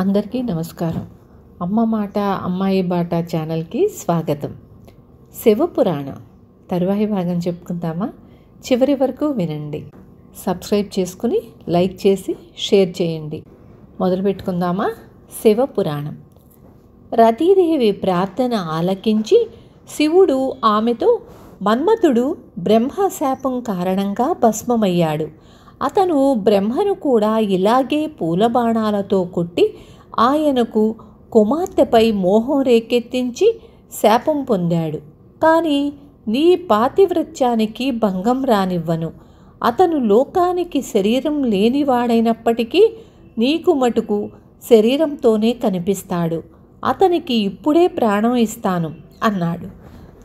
అందరికీ నమస్కారం అమ్మ మాట అమ్మాయి బాట ఛానల్కి స్వాగతం శివపురాణ తరువాయి భాగం చెప్పుకుందామా చివరి వరకు వినండి సబ్స్క్రైబ్ చేసుకుని లైక్ చేసి షేర్ చేయండి మొదలు పెట్టుకుందామా శివపురాణం రతీదేవి ప్రార్థన ఆలకించి శివుడు ఆమెతో మన్మథుడు బ్రహ్మశాపం కారణంగా భస్మమయ్యాడు అతను బ్రహ్మను కూడా ఇలాగే పూలబాణాలతో కొట్టి ఆయనకు కుమార్తెపై మోహం రేకెత్తించి శాపం పొందాడు కానీ నీ పాతివృత్యానికి భంగం రానివ్వను అతను లోకానికి శరీరం లేనివాడైనప్పటికీ నీకు మటుకు శరీరంతోనే కనిపిస్తాడు అతనికి ఇప్పుడే ప్రాణం ఇస్తాను అన్నాడు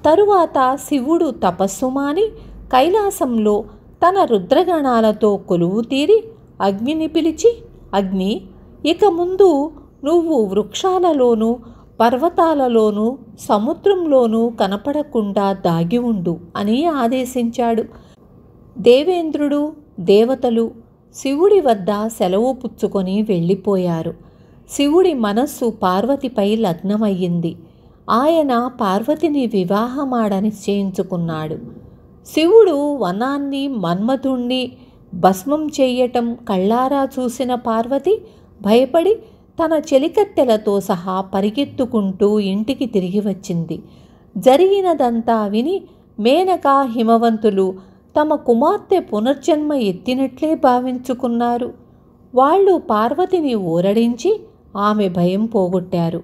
తరువాత శివుడు తపస్సు మాని కైలాసంలో తన రుద్రగణాలతో కొలువు తీరి అగ్నిని పిలిచి అగ్ని ఇక ముందు నువ్వు వృక్షాలలోనూ పర్వతాలలోనూ సముద్రంలోనూ కనపడకుండా దాగి ఉండు అని ఆదేశించాడు దేవేంద్రుడు దేవతలు శివుడి వద్ద సెలవు పుచ్చుకొని వెళ్ళిపోయారు శివుడి మనస్సు పార్వతిపై లగ్నమయ్యింది ఆయన పార్వతిని వివాహమాడ నిశ్చయించుకున్నాడు శివుడు వనాన్ని మన్మథుణ్ణి భస్మం చేయటం కళ్ళారా చూసిన పార్వతి భయపడి తన చెలికత్తెలతో సహా పరిగెత్తుకుంటూ ఇంటికి తిరిగి వచ్చింది జరిగినదంతా విని మేనక హిమవంతులు తమ కుమార్తె పునర్జన్మ ఎత్తినట్లే భావించుకున్నారు వాళ్ళు పార్వతిని ఊరడించి ఆమె భయం పోగొట్టారు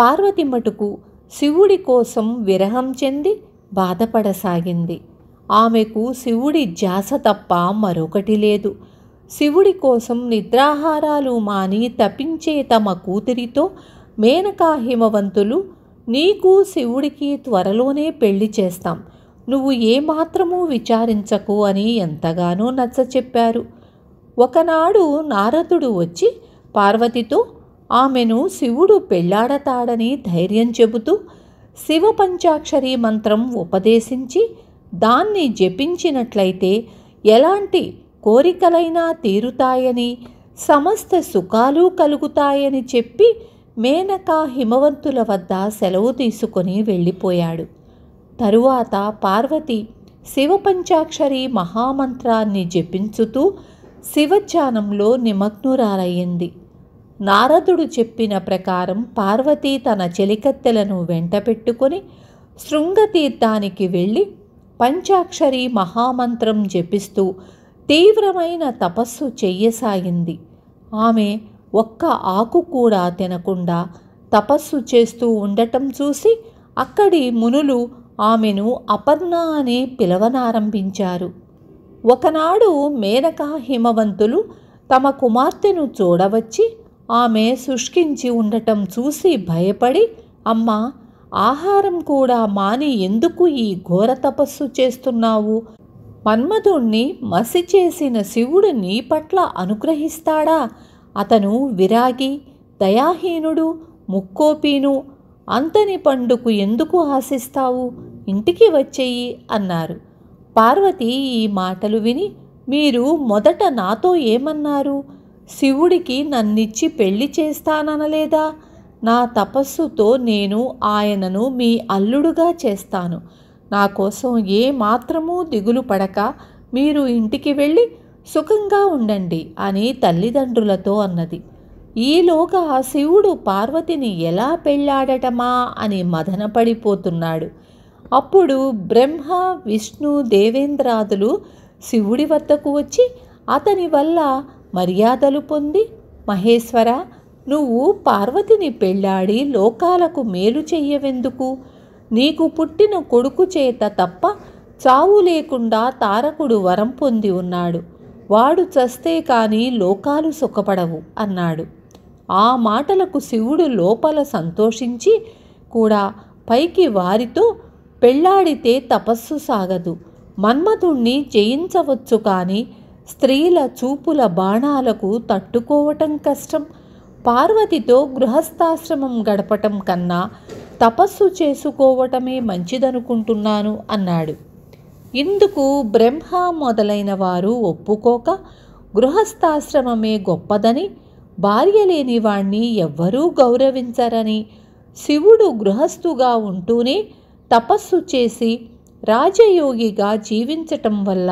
పార్వతి మటుకు శివుడి కోసం విరహం చెంది బాధపడసాగింది ఆమెకు శివుడి జాస తప్ప మరొకటి లేదు శివుడి కోసం నిద్రాహారాలు మాని తపించే తమ కూతురితో మేనకా హిమవంతులు నీకు శివుడికి త్వరలోనే పెళ్లి చేస్తాం నువ్వు ఏమాత్రమూ విచారించకు అని ఎంతగానో నచ్చచెప్పారు ఒకనాడు నారదుడు వచ్చి పార్వతితో ఆమెను శివుడు పెళ్ళాడతాడని ధైర్యం చెబుతూ శివ పంచాక్షరి మంత్రం ఉపదేశించి దాన్ని జపించినట్లయితే ఎలాంటి కోరికలైనా తీరుతాయని సమస్త సుఖాలు కలుగుతాయని చెప్పి మేనక హిమవంతుల వద్ద సెలవు తీసుకొని వెళ్ళిపోయాడు తరువాత పార్వతి శివపంచాక్షరి మహామంత్రాన్ని జపించుతూ శివధ్యానంలో నిమగ్నురాలయ్యింది నారదుడు చెప్పిన ప్రకారం పార్వతి తన చెలికత్తెలను వెంట శృంగతీర్థానికి వెళ్ళి పంచాక్షరి మహామంత్రం జపిస్తూ తీవ్రమైన తపస్సు చెయ్యసాగింది ఆమె ఒక్క ఆకు కూడా తినకుండా తపస్సు చేస్తూ ఉండటం చూసి అక్కడి మునులు ఆమెను అపర్ణ అని పిలవనారంభించారు ఒకనాడు మేనకా హిమవంతులు తమ కుమార్తెను చూడవచ్చి ఆమె శుష్కించి ఉండటం చూసి భయపడి అమ్మ ఆహారం కూడా మాని ఎందుకు ఈ ఘోర తపస్సు చేస్తున్నావు మన్మధుణ్ణి మసి చేసిన శివుడు నీ పట్ల అనుగ్రహిస్తాడా అతను విరాగి దయాహీనుడు ముక్కోపీను అంతని పండుకు ఎందుకు ఆశిస్తావు ఇంటికి వచ్చేయి అన్నారు పార్వతి ఈ మాటలు విని మీరు మొదట నాతో ఏమన్నారు శివుడికి నన్నిచ్చి పెళ్లి చేస్తాననలేదా నా తపస్సుతో నేను ఆయనను మీ అల్లుడుగా చేస్తాను నా కోసం ఏ మాత్రమూ దిగులు పడక మీరు ఇంటికి వెళ్ళి సుఖంగా ఉండండి అని తల్లిదండ్రులతో అన్నది ఈలోగా శివుడు పార్వతిని ఎలా పెళ్ళాడటమా అని మదనపడిపోతున్నాడు అప్పుడు బ్రహ్మ విష్ణు దేవేంద్రాదులు శివుడి వద్దకు వచ్చి అతని వల్ల మర్యాదలు పొంది మహేశ్వర నువ్వు పార్వతిని పెళ్ళాడి లోకాలకు మేలు చెయ్యవెందుకు నీకు పుట్టిన కొడుకు చేత తప్ప చావు లేకుండా తారకుడు వరం పొంది ఉన్నాడు వాడు చస్తే కానీ లోకాలు సుఖపడవు అన్నాడు ఆ మాటలకు శివుడు లోపల సంతోషించి కూడా పైకి వారితో పెళ్ళాడితే తపస్సు సాగదు మన్మథుణ్ణి జయించవచ్చు కానీ స్త్రీల చూపుల బాణాలకు తట్టుకోవటం కష్టం పార్వతితో గృహస్థాశ్రమం గడపటం కన్నా తపస్సు చేసుకోవటమే మంచిదనుకుంటున్నాను అన్నాడు ఇందుకు బ్రహ్మ మొదలైన వారు ఒప్పుకోక గృహస్థాశ్రమమే గొప్పదని భార్య లేని వాణ్ణి ఎవ్వరూ గౌరవించరని శివుడు గృహస్థుగా ఉంటూనే తపస్సు చేసి రాజయోగిగా జీవించటం వల్ల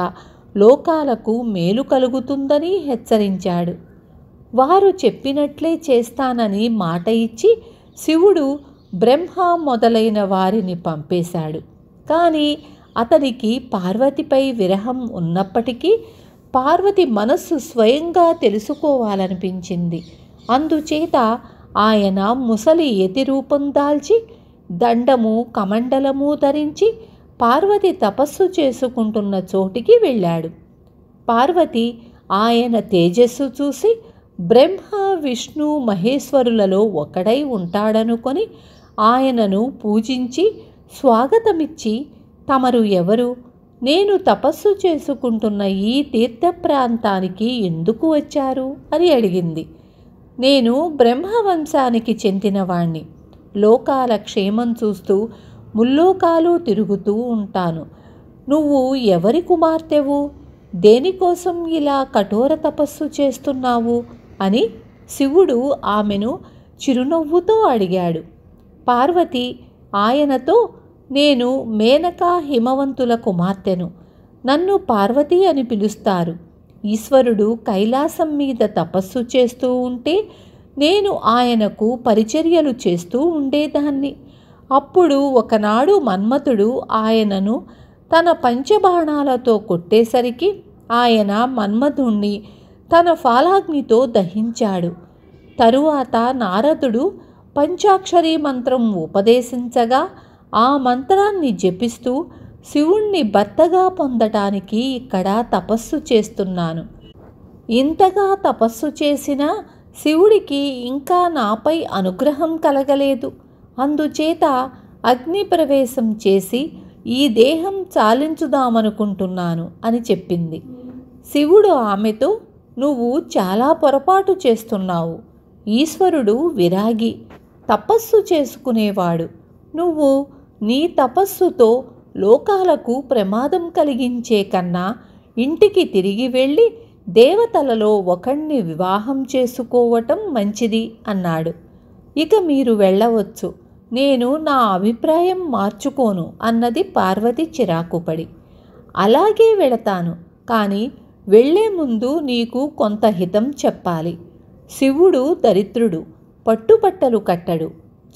లోకాలకు మేలు కలుగుతుందని హెచ్చరించాడు వారు చెప్పినట్లే చేస్తానని మాట ఇచ్చి శివుడు బ్రహ్మ మొదలైన వారిని పంపేశాడు కానీ అతనికి పార్వతిపై విరహం ఉన్నప్పటికీ పార్వతి మనస్సు స్వయంగా తెలుసుకోవాలనిపించింది అందుచేత ఆయన ముసలి ఎతి రూపం దాల్చి దండము కమండలము ధరించి పార్వతి తపస్సు చేసుకుంటున్న చోటికి వెళ్ళాడు పార్వతి ఆయన తేజస్సు చూసి బ్రహ్మ విష్ణు మహేశ్వరులలో ఒకడై ఉంటాడనుకొని ఆయనను పూజించి స్వాగతమిచ్చి తమరు ఎవరు నేను తపస్సు చేసుకుంటున్న ఈ తీర్థ ప్రాంతానికి ఎందుకు వచ్చారు అని అడిగింది నేను బ్రహ్మవంశానికి చెందినవాణ్ణి లోకాల క్షేమం చూస్తూ ముల్లోకాలు తిరుగుతూ ఉంటాను నువ్వు ఎవరి కుమార్తెవు దేనికోసం ఇలా కఠోర తపస్సు చేస్తున్నావు అని శివుడు ఆమెను చిరునవ్వుతో అడిగాడు పార్వతి ఆయనతో నేను మేనకా హిమవంతుల కుమార్తెను నన్ను పార్వతి అని పిలుస్తారు ఈశ్వరుడు కైలాసం మీద తపస్సు చేస్తూ ఉంటే నేను ఆయనకు పరిచర్యలు చేస్తూ ఉండేదాన్ని అప్పుడు ఒకనాడు మన్మథుడు ఆయనను తన పంచబాణాలతో కొట్టేసరికి ఆయన మన్మథుణ్ణి తన ఫాలాగ్నితో దహించాడు తరువాత నారదుడు పంచాక్షరీ మంత్రం ఉపదేశించగా ఆ మంత్రాన్ని జపిస్తూ శివుణ్ణి భర్తగా పొందటానికి ఇక్కడ తపస్సు చేస్తున్నాను ఇంతగా తపస్సు చేసినా శివుడికి ఇంకా నాపై అనుగ్రహం కలగలేదు అందుచేత అగ్ని ప్రవేశం చేసి ఈ దేహం చాలించుదామనుకుంటున్నాను అని చెప్పింది శివుడు ఆమెతో నువ్వు చాలా పొరపాటు చేస్తున్నావు ఈశ్వరుడు విరాగి తపస్సు చేసుకునేవాడు నువ్వు నీ తపస్సుతో లోకాలకు ప్రమాదం కలిగించే కన్నా ఇంటికి తిరిగి వెళ్ళి దేవతలలో ఒకణ్ణి వివాహం చేసుకోవటం మంచిది అన్నాడు ఇక మీరు వెళ్ళవచ్చు నేను నా అభిప్రాయం మార్చుకోను అన్నది పార్వతి చిరాకుపడి అలాగే వెళతాను కానీ వెళ్లే ముందు నీకు కొంత హితం చెప్పాలి శివుడు దరిద్రుడు పట్టుబట్టలు కట్టడు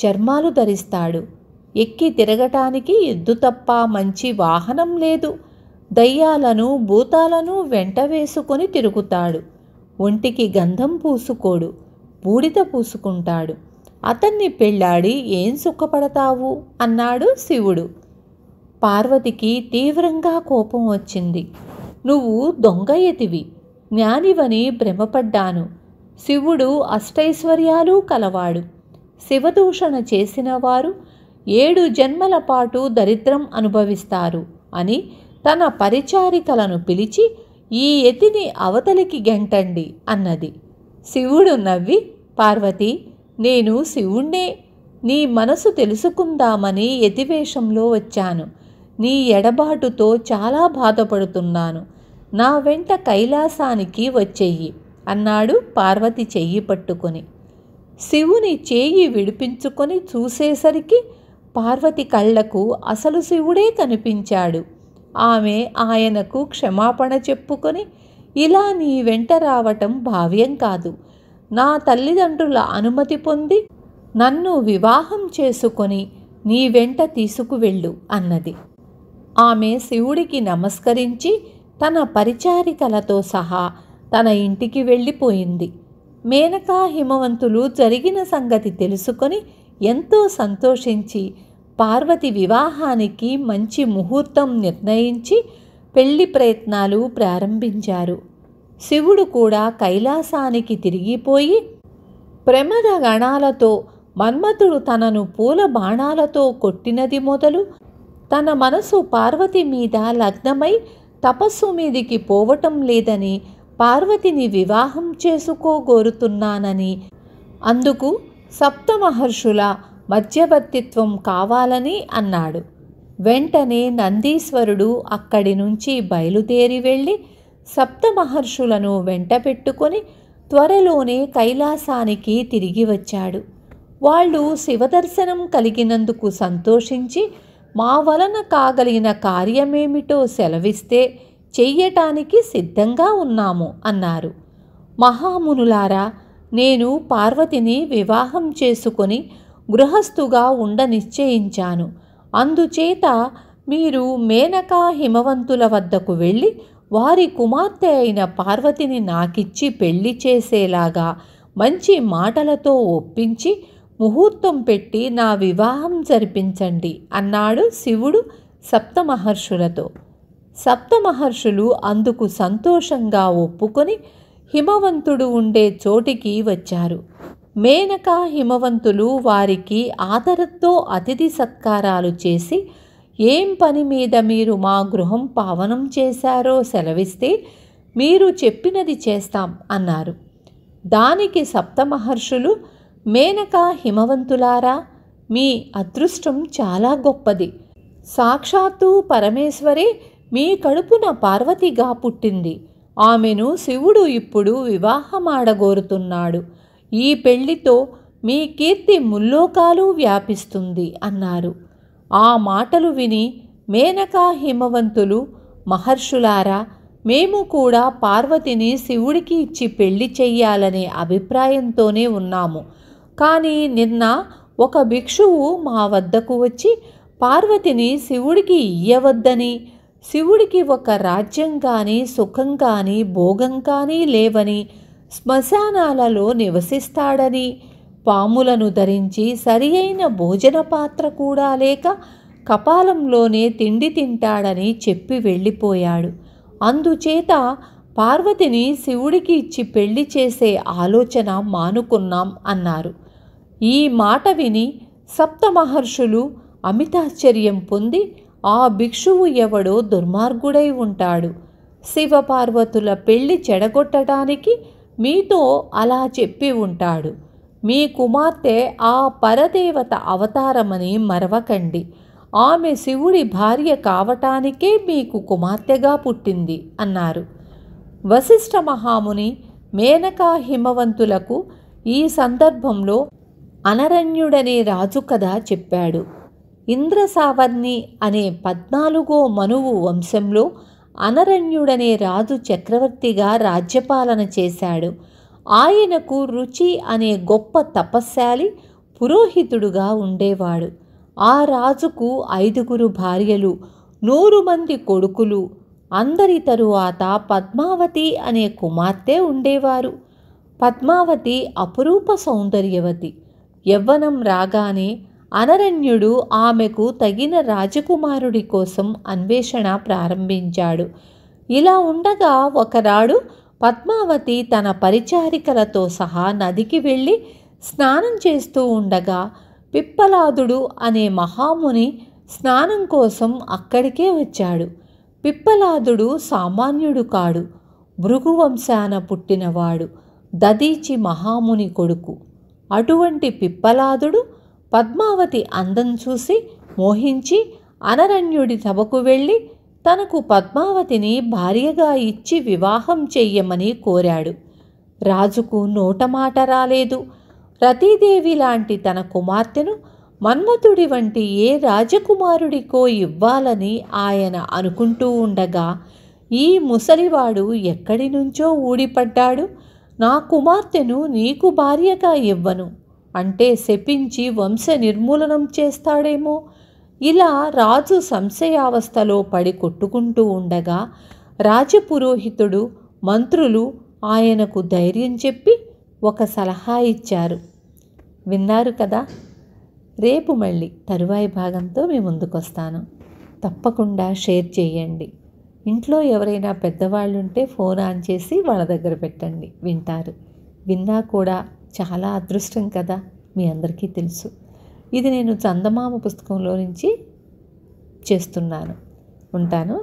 చర్మాలు ధరిస్తాడు ఎక్కి తిరగటానికి ఎద్దు తప్ప మంచి వాహనం లేదు దయ్యాలను భూతాలను వెంట వేసుకొని తిరుగుతాడు ఒంటికి గంధం పూసుకోడు బూడిద పూసుకుంటాడు అతన్ని పెళ్ళాడి ఏం సుఖపడతావు అన్నాడు శివుడు పార్వతికి తీవ్రంగా కోపం వచ్చింది నువ్వు దొంగ ఎతివి జ్ఞానివని భ్రమపడ్డాను శివుడు అష్టైశ్వర్యాలు కలవాడు శివదూషణ చేసిన వారు ఏడు జన్మల పాటు దరిద్రం అనుభవిస్తారు అని తన పరిచారికలను పిలిచి ఈ ఎతిని అవతలికి గెంటండి అన్నది శివుడు నవ్వి పార్వతి నేను శివుణ్ణే నీ మనసు తెలుసుకుందామని ఎతివేషంలో వచ్చాను నీ ఎడబాటుతో చాలా బాధపడుతున్నాను నా వెంట కైలాసానికి వచ్చేయి అన్నాడు పార్వతి చెయ్యి పట్టుకొని శివుని చేయి విడిపించుకొని చూసేసరికి పార్వతి కళ్ళకు అసలు శివుడే కనిపించాడు ఆమె ఆయనకు క్షమాపణ చెప్పుకొని ఇలా నీ వెంట రావటం భావ్యం కాదు నా తల్లిదండ్రుల అనుమతి పొంది నన్ను వివాహం చేసుకొని నీ వెంట తీసుకువెళ్ళు అన్నది ఆమె శివుడికి నమస్కరించి తన పరిచారికలతో సహా తన ఇంటికి వెళ్ళిపోయింది మేనకా హిమవంతులు జరిగిన సంగతి తెలుసుకొని ఎంతో సంతోషించి పార్వతి వివాహానికి మంచి ముహూర్తం నిర్ణయించి పెళ్లి ప్రయత్నాలు ప్రారంభించారు శివుడు కూడా కైలాసానికి తిరిగిపోయి ప్రమద గణాలతో మన్మథుడు తనను పూల బాణాలతో కొట్టినది మొదలు తన మనసు పార్వతి మీద లగ్నమై తపస్సు మీదికి పోవటం లేదని పార్వతిని వివాహం చేసుకోగోరుతున్నానని అందుకు సప్తమహర్షుల మధ్యవర్తిత్వం కావాలని అన్నాడు వెంటనే నందీశ్వరుడు అక్కడి నుంచి బయలుదేరి వెళ్ళి సప్తమహర్షులను వెంటపెట్టుకొని త్వరలోనే కైలాసానికి తిరిగి వచ్చాడు వాళ్ళు శివదర్శనం కలిగినందుకు సంతోషించి మా వలన కాగలిగిన కార్యమేమిటో సెలవిస్తే చెయ్యటానికి సిద్ధంగా ఉన్నాము అన్నారు మహామునులారా నేను పార్వతిని వివాహం చేసుకొని గృహస్థుగా ఉండ నిశ్చయించాను అందుచేత మీరు మేనకా హిమవంతుల వద్దకు వెళ్ళి వారి కుమార్తె అయిన పార్వతిని నాకిచ్చి పెళ్లి చేసేలాగా మంచి మాటలతో ఒప్పించి ముహూర్తం పెట్టి నా వివాహం జరిపించండి అన్నాడు శివుడు సప్తమహర్షులతో సప్తమహర్షులు అందుకు సంతోషంగా ఒప్పుకొని హిమవంతుడు ఉండే చోటికి వచ్చారు మేనక హిమవంతులు వారికి ఆదరతో అతిథి సత్కారాలు చేసి ఏం పని మీద మీరు మా గృహం పావనం చేశారో సెలవిస్తే మీరు చెప్పినది చేస్తాం అన్నారు దానికి సప్తమహర్షులు మేనక హిమవంతులారా మీ అదృష్టం చాలా గొప్పది సాక్షాత్తు పరమేశ్వరి మీ కడుపున పార్వతిగా పుట్టింది ఆమెను శివుడు ఇప్పుడు వివాహమాడగోరుతున్నాడు ఈ పెళ్లితో మీ కీర్తి ముల్లోకాలు వ్యాపిస్తుంది అన్నారు ఆ మాటలు విని మేనకా హిమవంతులు మహర్షులారా మేము కూడా పార్వతిని శివుడికి ఇచ్చి పెళ్లి చెయ్యాలనే అభిప్రాయంతోనే ఉన్నాము కానీ నిన్న ఒక భిక్షువు మా వద్దకు వచ్చి పార్వతిని శివుడికి ఇయ్యవద్దని శివుడికి ఒక రాజ్యం కానీ సుఖం కానీ భోగం కానీ లేవని శ్మశానాలలో నివసిస్తాడని పాములను ధరించి సరి అయిన భోజన పాత్ర కూడా లేక కపాలంలోనే తిండి తింటాడని చెప్పి వెళ్ళిపోయాడు అందుచేత పార్వతిని శివుడికి ఇచ్చి పెళ్లి చేసే ఆలోచన మానుకున్నాం అన్నారు ఈ మాట విని సప్తమహర్షులు అమితాశ్చర్యం పొంది ఆ భిక్షువు ఎవడో దుర్మార్గుడై ఉంటాడు శివపార్వతుల పెళ్లి చెడగొట్టడానికి మీతో అలా చెప్పి ఉంటాడు మీ కుమార్తె ఆ పరదేవత అవతారమని మరవకండి ఆమె శివుడి భార్య కావటానికే మీకు కుమార్తెగా పుట్టింది అన్నారు వశిష్ఠ మహాముని మేనకా హిమవంతులకు ఈ సందర్భంలో అనరణ్యుడనే రాజు కథ చెప్పాడు ఇంద్రసావర్ణి అనే పద్నాలుగో మనువు వంశంలో అనరణ్యుడనే రాజు చక్రవర్తిగా రాజ్యపాలన చేశాడు ఆయనకు రుచి అనే గొప్ప తపస్శాలి పురోహితుడుగా ఉండేవాడు ఆ రాజుకు ఐదుగురు భార్యలు నూరు మంది కొడుకులు అందరి తరువాత పద్మావతి అనే కుమార్తె ఉండేవారు పద్మావతి అపురూప సౌందర్యవతి యవ్వనం రాగానే అనరణ్యుడు ఆమెకు తగిన రాజకుమారుడి కోసం అన్వేషణ ప్రారంభించాడు ఇలా ఉండగా ఒకనాడు పద్మావతి తన పరిచారికలతో సహా నదికి వెళ్ళి స్నానం చేస్తూ ఉండగా పిప్పలాదుడు అనే మహాముని స్నానం కోసం అక్కడికే వచ్చాడు పిప్పలాదుడు సామాన్యుడు కాడు భృగువంశాన పుట్టినవాడు దదీచి మహాముని కొడుకు అటువంటి పిప్పలాదుడు పద్మావతి అందం చూసి మోహించి అనరణ్యుడి సభకు వెళ్ళి తనకు పద్మావతిని భార్యగా ఇచ్చి వివాహం చెయ్యమని కోరాడు రాజుకు నోటమాట రాలేదు రతీదేవి లాంటి తన కుమార్తెను మన్మథుడి వంటి ఏ రాజకుమారుడికో ఇవ్వాలని ఆయన అనుకుంటూ ఉండగా ఈ ముసలివాడు ఎక్కడి నుంచో ఊడిపడ్డాడు నా కుమార్తెను నీకు భార్యగా ఇవ్వను అంటే శపించి వంశ నిర్మూలనం చేస్తాడేమో ఇలా రాజు సంశయావస్థలో పడి కొట్టుకుంటూ ఉండగా రాజపురోహితుడు మంత్రులు ఆయనకు ధైర్యం చెప్పి ఒక సలహా ఇచ్చారు విన్నారు కదా రేపు మళ్ళీ తరువాయి భాగంతో మీ ముందుకొస్తాను తప్పకుండా షేర్ చేయండి ఇంట్లో ఎవరైనా పెద్దవాళ్ళుంటే ఫోన్ ఆన్ చేసి వాళ్ళ దగ్గర పెట్టండి వింటారు విన్నా కూడా చాలా అదృష్టం కదా మీ అందరికీ తెలుసు ఇది నేను చందమామ పుస్తకంలో నుంచి చేస్తున్నాను ఉంటాను